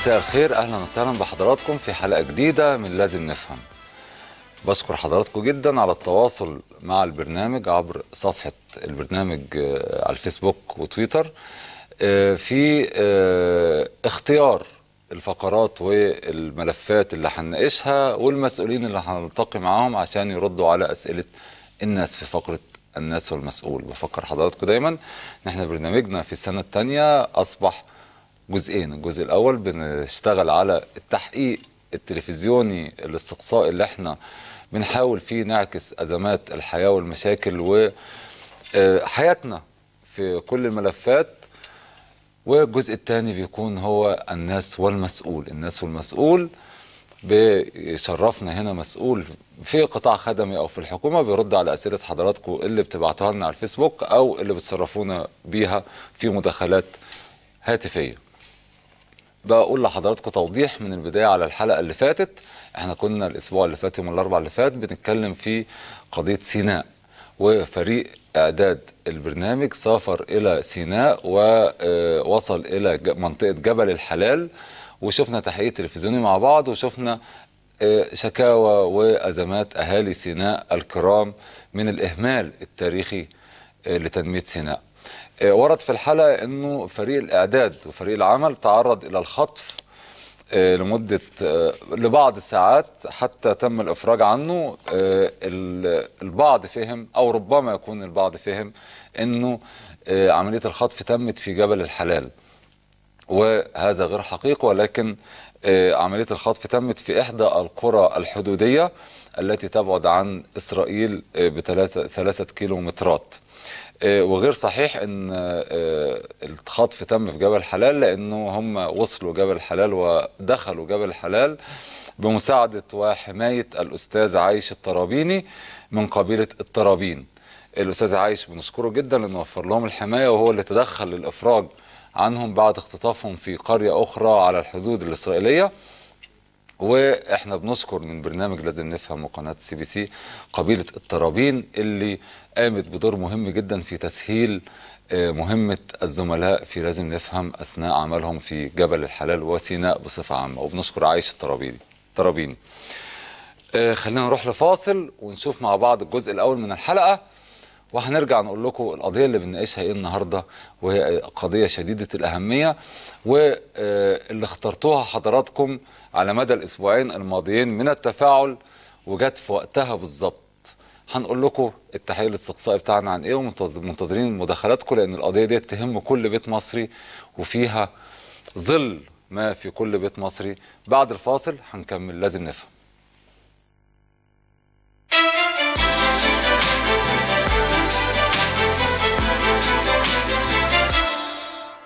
مساء الخير اهلا وسهلا بحضراتكم في حلقه جديده من لازم نفهم بشكر حضراتكم جدا على التواصل مع البرنامج عبر صفحه البرنامج آه، على الفيسبوك وتويتر آه، في آه، اختيار الفقرات والملفات اللي هنناقشها والمسؤولين اللي هنلتقي معاهم عشان يردوا على اسئله الناس في فقره الناس والمسؤول بفكر حضراتكم دايما ان احنا برنامجنا في السنه الثانيه اصبح جزئين الجزء الاول بنشتغل على التحقيق التلفزيوني الاستقصائي اللي احنا بنحاول فيه نعكس ازمات الحياه والمشاكل وحياتنا في كل الملفات والجزء الثاني بيكون هو الناس والمسؤول الناس والمسؤول بيشرفنا هنا مسؤول في قطاع خدمي او في الحكومه بيرد على اسئله حضراتكم اللي بتبعتوها لنا على الفيسبوك او اللي بتصرفونا بيها في مداخلات هاتفيه بقول لحضراتكم توضيح من البدايه على الحلقه اللي فاتت احنا كنا الاسبوع اللي فات يوم الاربعاء اللي فات بنتكلم في قضيه سيناء وفريق اعداد البرنامج سافر الى سيناء ووصل آه، الى منطقه جبل الحلال وشفنا تحقيق تلفزيوني مع بعض وشفنا آه، شكاوى وازمات اهالي سيناء الكرام من الاهمال التاريخي آه، لتنميه سيناء آه، ورد في الحلقه انه فريق الاعداد وفريق العمل تعرض الى الخطف آه، لمده آه، لبعض الساعات حتى تم الافراج عنه البعض فهم او ربما يكون البعض فهم انه عمليه الخطف تمت في جبل الحلال وهذا غير حقيقي ولكن آه، عملية الخطف تمت في إحدى القرى الحدودية التي تبعد عن إسرائيل آه، بثلاثة ثلاثة كيلومترات آه، وغير صحيح ان الخطف تم في جبل حلال لانه هم وصلوا جبل حلال ودخلوا جبل حلال بمساعدة وحماية الأستاذ عايش الطرابيني من قبيلة الطرابين الأستاذ عايش بنشكره جدا لأنه وفر لهم الحماية وهو اللي تدخل للإفراج عنهم بعد اختطافهم في قرية أخرى على الحدود الإسرائيلية واحنا بنذكر من برنامج لازم نفهم وقناه سي بي سي قبيله الترابين اللي قامت بدور مهم جدا في تسهيل آه، مهمة الزملاء في لازم نفهم أثناء عملهم في جبل الحلال وسيناء بصفة عامة وبنشكر عايش الترابين ترابين آه، خلينا نروح لفاصل ونشوف مع بعض الجزء الأول من الحلقة وهنرجع نقول لكم القضيه اللي بنناقشها ايه النهارده وهي قضيه شديده الاهميه واللي آه، اخترتوها حضراتكم على مدى الاسبوعين الماضيين من التفاعل وجت في وقتها بالظبط هنقول لكم التحقيق الاستقصائي بتاعنا عن ايه ومنتظرين مداخلاتكم لان القضيه دي تهم كل بيت مصري وفيها ظل ما في كل بيت مصري بعد الفاصل هنكمل لازم نفهم